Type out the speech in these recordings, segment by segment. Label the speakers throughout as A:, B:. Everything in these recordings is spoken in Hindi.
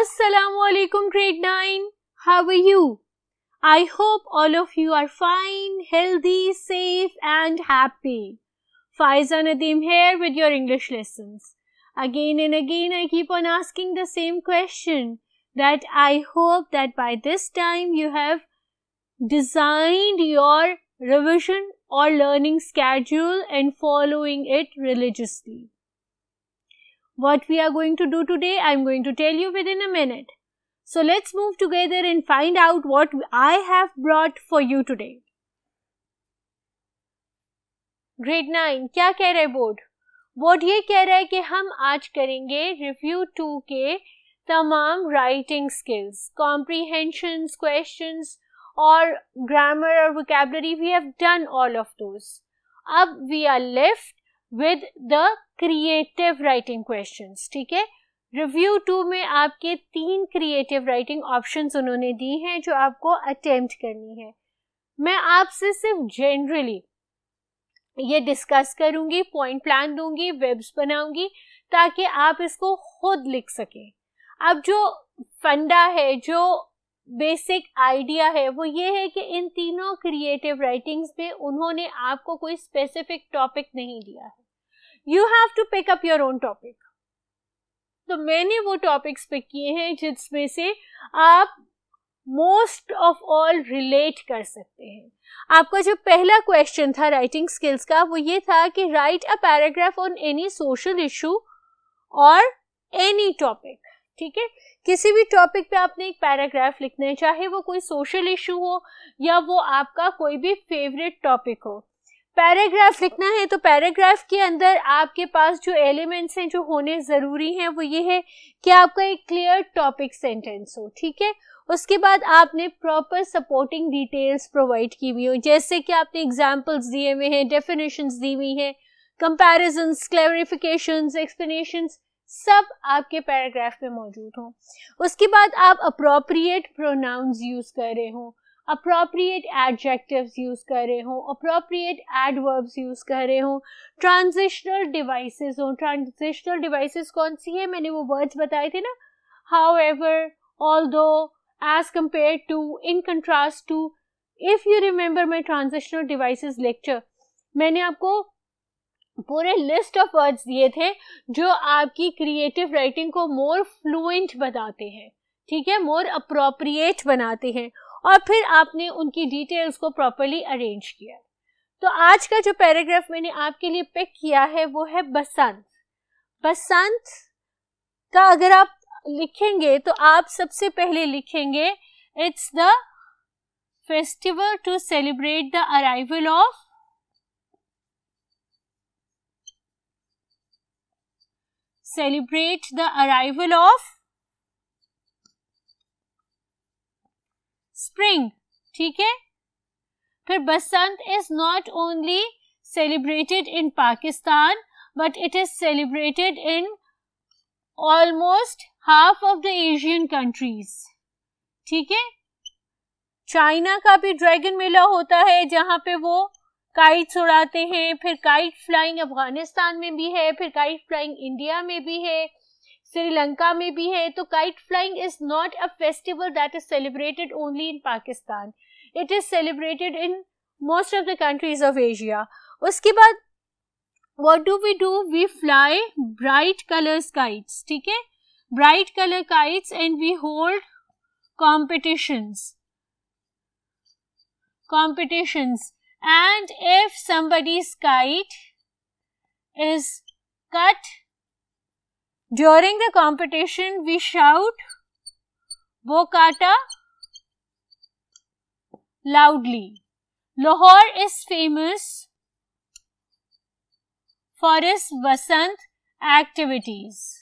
A: Assalamu alaikum grade 9 how are you I hope all of you are fine healthy safe and happy Faiza Nadim here with your English lessons again and again I keep on asking the same question that I hope that by this time you have designed your revision or learning schedule and following it religiously. What we are going to do today, I am going to tell you within a minute. So let's move together and find out what I have brought for you today. Grade nine, क्या कह रहा है board? बोर्ड ये कह रहा है कि हम आज करेंगे रिव्यू टू के तमाम राइटिंग स्किल्स कॉम्प्रीहेंशंस और ग्रामर और vocabulary we have done all of those अब we are left with the creative writing question ठीक है रिव्यू टू में आपके तीन क्रिएटिव राइटिंग ऑप्शन उन्होंने दी हैं जो आपको अटेम्प्ट करनी है मैं आपसे सिर्फ जनरली ये डिस्कस करूंगी पॉइंट प्लान दूंगी वेब्स बनाऊंगी ताकि आप इसको खुद लिख सकें अब जो फंडा है जो बेसिक आइडिया है वो ये है कि इन तीनों क्रिएटिव राइटिंग्स में उन्होंने आपको कोई स्पेसिफिक टॉपिक नहीं दिया है you have to pick up your own topic तो मैंने वो टॉपिक्स पिक किए हैं जिसमें से आप मोस्ट ऑफ ऑल रिलेट कर सकते हैं आपका जो पहला क्वेश्चन था राइटिंग स्किल्स का वो ये था कि write a paragraph on any social issue और एनी टॉपिक ठीक है किसी भी टॉपिक पे आपने एक पैराग्राफ लिखना है चाहे वो कोई सोशल इशू हो या वो आपका कोई भी फेवरेट टॉपिक हो पैराग्राफ लिखना है तो पैराग्राफ के अंदर आपके पास जो एलिमेंट्स हैं जो होने ज़रूरी हैं वो ये है कि आपका एक क्लियर टॉपिक सेंटेंस हो ठीक है उसके बाद आपने प्रॉपर सपोर्टिंग डिटेल्स प्रोवाइड की हुई हो जैसे कि आपने एग्जाम्पल्स दिए हुए हैं डेफिनेशन दी हुई हैं कंपेरिजन्स क्लैरिफिकेशन एक्सप्लेनेशंस सब आपके पैराग्राफ में मौजूद हों उसके बाद आप अप्रोप्रिएट प्रोनाउंस यूज़ कर रहे हों अप्रोप्रिएट एडजेक्टिव्स यूज़ कर रहे हों अप्रोप्रिएट एडवर्ब्स यूज़ कर रहे हों ट्रांजिशनल डिवाइसेस हों ट्रांजिशनल डिवाइसेस कौन सी है मैंने वो वर्ड्स बताए थे ना however although as compare to in contrast to if you remember my transitional devices lecture मैंने आपको पूरे लिस्ट ऑफ वर्ड्स दिए थे जो आपकी क्रिएटिव राइटिंग को मोर फ्लुएंट बनाते हैं ठीक है मोर अप्रोप्रिएट बनाते हैं और फिर आपने उनकी डिटेल्स को प्रॉपरली अरेंज किया तो आज का जो पैराग्राफ मैंने आपके लिए पिक किया है वो है बसंत बसंत का अगर आप लिखेंगे तो आप सबसे पहले लिखेंगे it's the festival to celebrate the arrival of celebrate the arrival of spring ठीक है फिर Basant is not only celebrated in Pakistan, but it is celebrated in almost half of the Asian countries. ठीक है चाइना का भी ड्रैगन मेला होता है जहां पे वो काइट्स उड़ाते हैं फिर काइट फ्लाइंग अफगानिस्तान में भी है फिर काइट फ्लाइंग इंडिया में भी है श्रीलंका में भी है तो kite flying is not a festival that is celebrated only in Pakistan it is celebrated in most of the countries of Asia उसके बाद what do we do we fly bright colours kites ठीक है bright colour kites and we hold competitions competitions and if somebody's kite is cut during the competition, we shout Bokata loudly. Lahore is famous for its Vasant activities,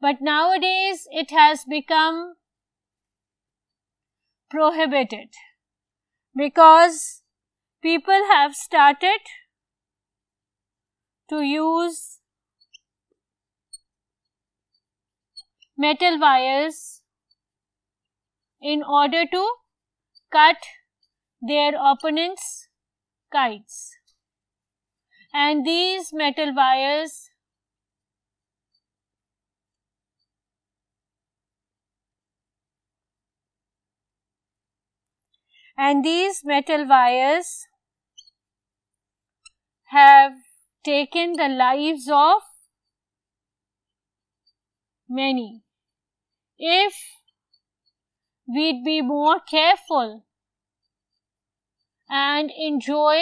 A: but nowadays it has become prohibited because people have started to use metal wires in order to cut their opponents kites and these metal wires and these metal wires have taken the lives of many. If we'd be more careful and enjoy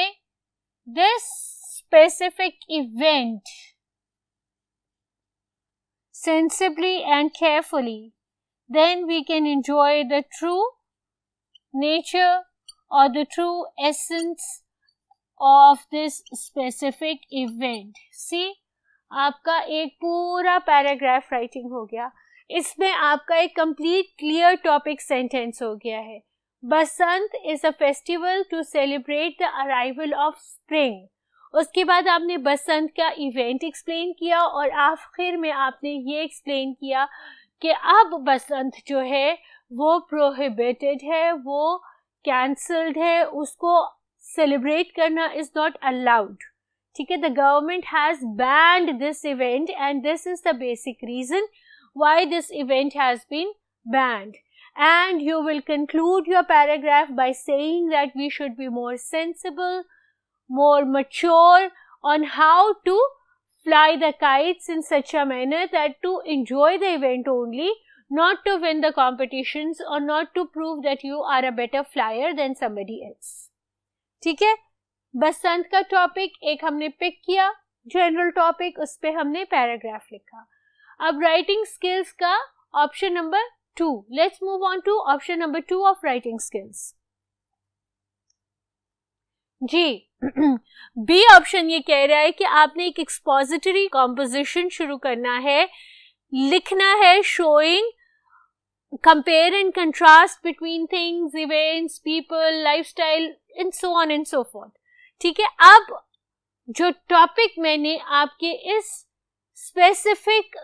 A: this specific event sensibly and carefully, then we can enjoy the true nature or the true essence of this specific event सी आपका एक पूरा पैराग्राफ राइटिंग हो गया इसमें आपका एक कंप्लीट क्लियर टॉपिक सेंटेंस हो गया है Basant is a festival to celebrate the arrival of spring उसके बाद आपने बसंत का इवेंट एक्सप्लेन किया और आखिर में आपने ये एक्सप्लेन किया कि अब बसंत जो है वो प्रोहिबिटेड है वो कैंसल्ड है उसको celebrate karna is not allowed ठीक The government has banned this event, and this is the basic reason why this event has been banned. And you will conclude your paragraph by saying that we should be more sensible, more mature on how to fly the kites in such a manner that to enjoy the event only, not to win the competitions or not to prove that you are a better flyer than somebody else. ठीक है बसंत का टॉपिक एक हमने पिक किया जनरल टॉपिक उस पर हमने पैराग्राफ लिखा अब राइटिंग स्किल्स का option number two let's move on to option number two of writing skills जी बी ऑप्शन ये कह रहा है कि आपने एक एक्सपोजिटरी कॉम्पोजिशन शुरू करना है लिखना है showing compare and contrast between things events people lifestyle and so on and so forth ठीक है अब जो टॉपिक मैंने आपके इस स्पेसिफिक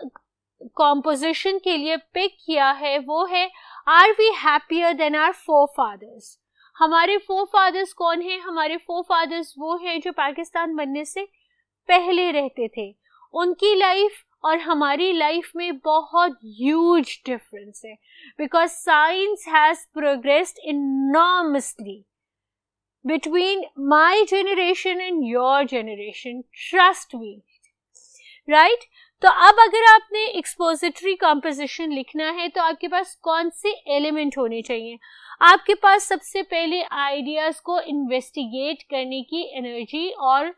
A: कॉम्पोजिशन के लिए पिक किया है वो है are we happier than our forefathers हमारे फोर फादर्स कौन हैं हमारे फोर फादर्स वो हैं जो पाकिस्तान बनने से पहले रहते थे उनकी लाइफ और हमारी लाइफ में बहुत ह्यूज डिफरेंस है because science has progressed enormously between my generation and your generation trust me right तो अब अगर आपने एक्सपोजिटरी कॉम्पोजिशन लिखना है तो आपके पास कौन से एलिमेंट होने चाहिए आपके पास सबसे पहले आइडियाज़ को इन्वेस्टिगेट करने की एनर्जी और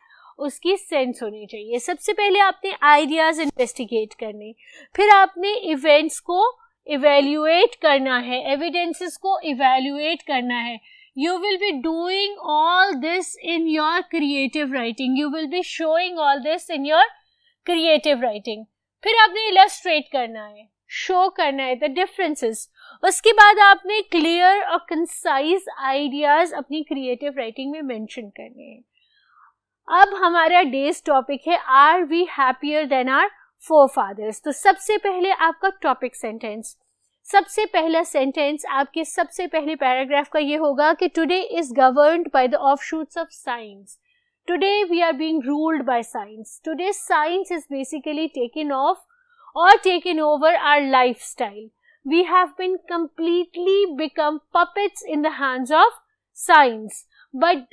A: उसकी सेंस होनी चाहिए सबसे पहले आपने आइडियाज़ इन्वेस्टिगेट करने फिर आपने इवेंट्स को इवेल्युएट करना है एविडेंसेस को इवेल्युएट करना है you will be doing all this in your creative writing. You will be showing all this in your creative writing. फिर आपने illustrate करना है show करना है the differences. उसके बाद आपने clear और concise ideas अपनी creative writing में mention करने हैं अब हमारा डेज टॉपिक है are we happier than our forefathers तो सबसे पहले आपका टॉपिक सेंटेंस सबसे पहला सेंटेंस आपके सबसे पहले पैराग्राफ का ये होगा कि today is governed by the offshoots of science today we are being ruled by science today science is basically taken off or taken over our lifestyle. We have been completely become puppets in the hands of science. But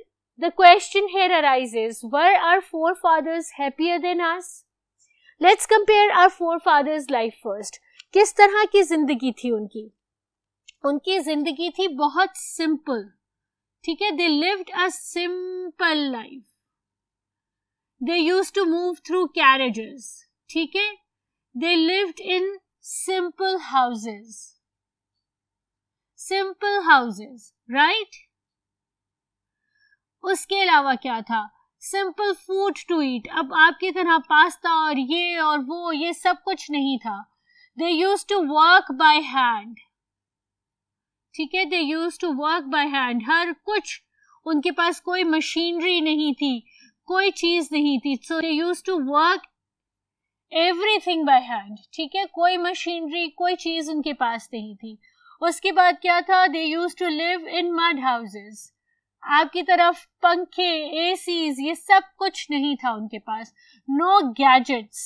A: the question here arises, were our forefathers happier than us? Let's compare our forefathers' life first. किस तरह की जिंदगी थी उनकी उनकी जिंदगी थी बहुत सिंपल ठीक है they lived a simple life they use to move through carriages ठीक है they lived in simple houses simple houses right उसके अलावा क्या था सिंपल फूड टू ईट अब आपकी तरह पास्ता और ये और वो ये सब कुछ नहीं था they use to work by hand ठीक है they use to work by hand हर कुछ उनके पास कोई मशीनरी नहीं थी कोई चीज नहीं थी so they use to work everything by hand ठीक है कोई मशीनरी कोई चीज उनके पास नहीं थी उसके बाद क्या था they use to live in mud houses आपकी तरफ पंखे एसीज ये सब कुछ नहीं था उनके पास नो गैजेट्स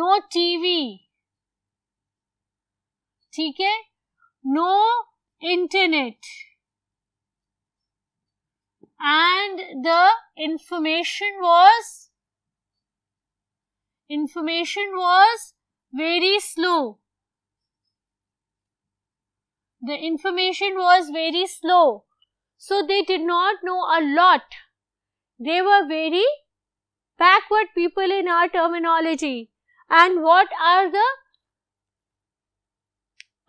A: नो टीवी ठीक है no and the information was information was very slow the information was very slow so they did not know a lot they were very backward people in our terminology and what are the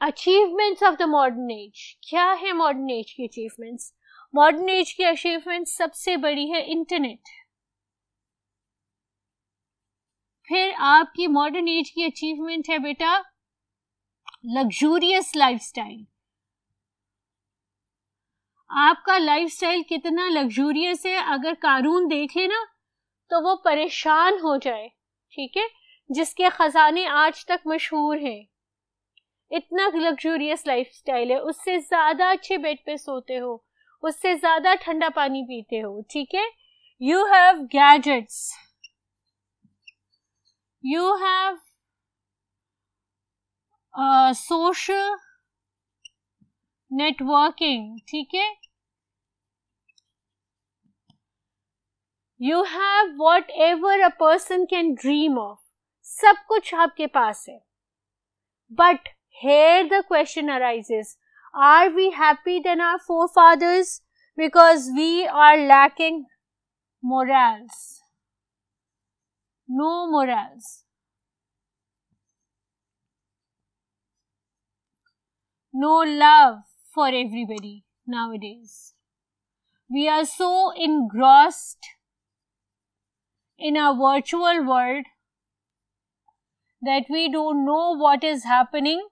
A: achievements of the modern age क्या है मॉडर्न एज की अचीवमेंट्स मॉडर्न एज की अचीवमेंट सबसे बड़ी है इंटरनेट फिर आपकी मॉडर्न एज की अचीवमेंट है बेटा लग्जूरियस लाइफस्टाइल आपका लाइफस्टाइल कितना लग्जूरियस है अगर कानून देख ना तो वो परेशान हो जाए ठीक है जिसके खजाने आज तक मशहूर हैं इतना लग्जूरियस लाइफ है उससे ज़्यादा अच्छे बेड पे सोते हो उससे ज़्यादा ठंडा पानी पीते हो ठीक है you have gadgets you have social networking ठीक है you have whatever a person can dream of सब कुछ आपके पास है but Here the question arises, are we happy than our forefathers because we are lacking morals? No morals. No love for everybody nowadays. We are so engrossed in our virtual world that we don't know what is happening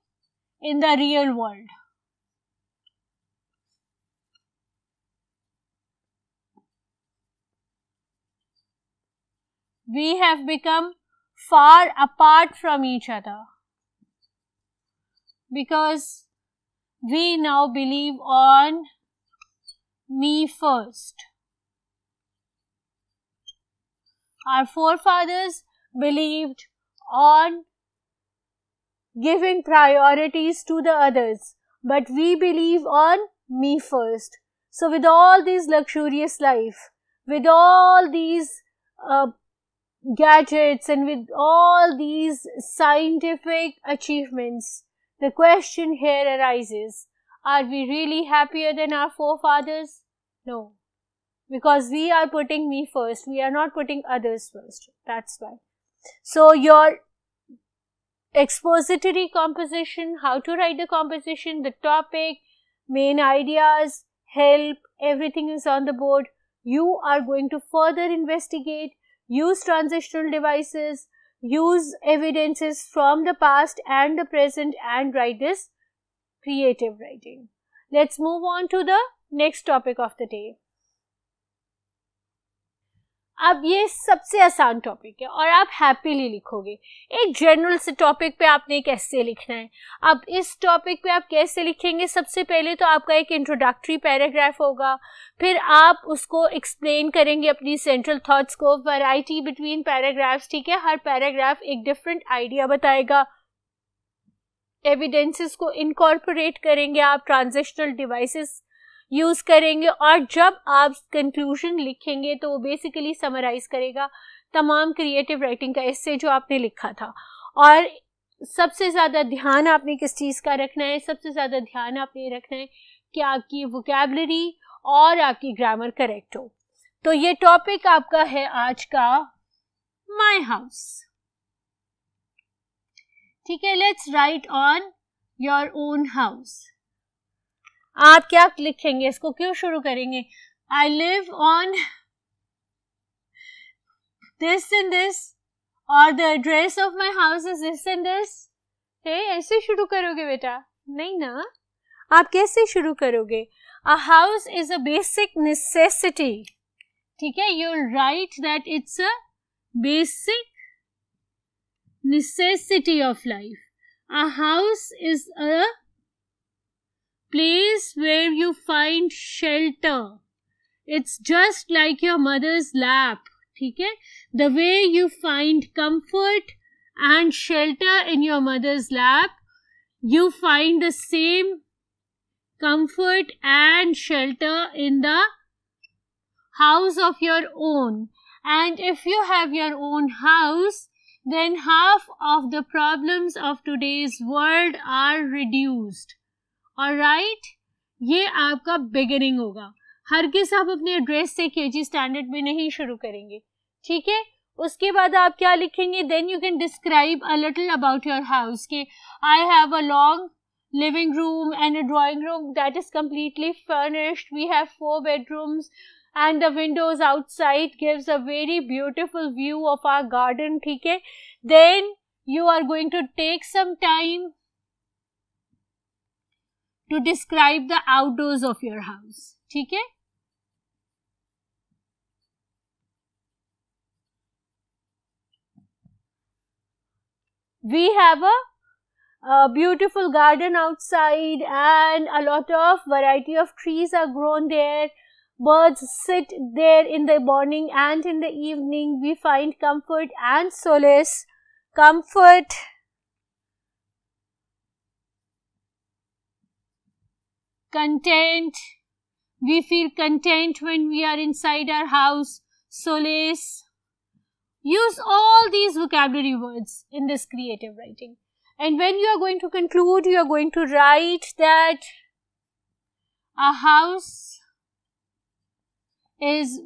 A: in the real world. We have become far apart from each other because we now believe on me first. Our forefathers believed on giving priorities to the others, but we believe on me first. So with all this luxurious life, with all these uh, gadgets and with all these scientific achievements, the question here arises, are we really happier than our forefathers? No, because we are putting me first, we are not putting others first, that's why. So your expository composition, how to write the composition, the topic, main ideas, help, everything is on the board. You are going to further investigate, use transitional devices, use evidences from the past and the present and write this creative writing. Let's move on to the next topic of the day. अब ये सबसे आसान टॉपिक है और आप हैप्पीली लिखोगे एक जनरल से टॉपिक पे आपने एक ऐसे लिखना है अब इस टॉपिक पे आप कैसे लिखेंगे सबसे पहले तो आपका एक इंट्रोडक्टरी पैराग्राफ होगा फिर आप उसको एक्सप्लेन करेंगे अपनी सेंट्रल थॉट्स को वैरायटी बिटवीन पैराग्राफ्स ठीक है हर पैराग्राफ एक डिफरेंट आइडिया बताएगा एविडेंसेस को इनकॉर्पोरेट करेंगे आप ट्रांजेक्शनल डिवाइसेस यूज़ करेंगे और जब आप कंक्लूजन लिखेंगे तो वो बेसिकली समराइज करेगा तमाम क्रिएटिव राइटिंग का इससे जो आपने लिखा था और सबसे ज़्यादा ध्यान आपने किस चीज़ का रखना है सबसे ज़्यादा ध्यान आपने रखना है कि आपकी वोकेबलरी और आपकी ग्रामर करेक्ट हो तो ये टॉपिक आपका है आज का माई हाउस ठीक है let's write on your own house आप क्या लिखेंगे इसको क्यों शुरू करेंगे I live on this and this और the address of my house is this and this ऐसे शुरू करोगे बेटा नहीं ना आप कैसे शुरू करोगे a house is a basic necessity ठीक है you write that it's a basic necessity of life a house is a place where you find shelter. It's just like your mother's lap. Okay? The way you find comfort and shelter in your mother's lap, you find the same comfort and shelter in the house of your own. And if you have your own house, then half of the problems of today's world are reduced. और राइट ये आपका बिगिनिंग होगा हर किस आप अपने एड्रेस से के जी स्टैंडर्ड में नहीं शुरू करेंगे ठीक है उसके बाद आप क्या लिखेंगे then you can describe a little about your house के I have a long living room and a drawing room that is completely furnished we have four bedrooms and the windows outside gives a very beautiful view of our garden ठीक है then you are going to take some time to describe the outdoors of your house. okay? We have a, a beautiful garden outside and a lot of variety of trees are grown there. Birds sit there in the morning and in the evening. We find comfort and solace. Comfort content. We feel content when we are inside our house, solace. Use all these vocabulary words in this creative writing. And when you are going to conclude, you are going to write that a house is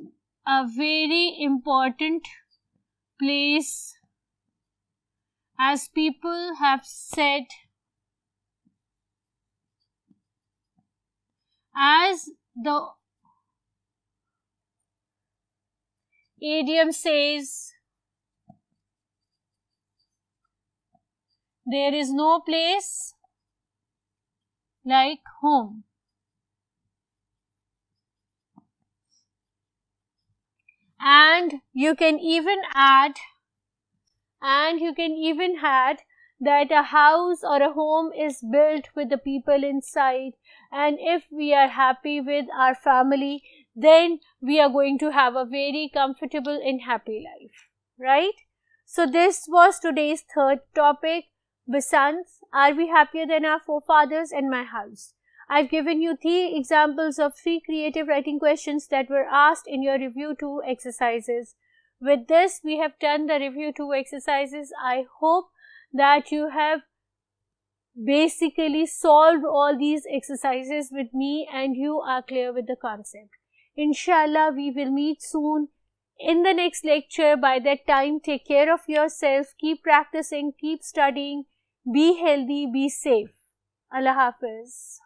A: a very important place as people have said as the idiom says, there is no place like home. And you can even add, and you can even add that a house or a home is built with the people inside and if we are happy with our family then we are going to have a very comfortable and happy life right so this was today's third topic Besans, are we happier than our forefathers and my house I've given you three examples of three creative writing questions that were asked in your review 2 exercises. With this, we have done the review 2 exercises. I hope that you have basically solved all these exercises with me and you are clear with the concept. Inshallah, we will meet soon in the next lecture. By that time, take care of yourself, keep practicing, keep studying, be healthy, be safe. Allah Hafiz.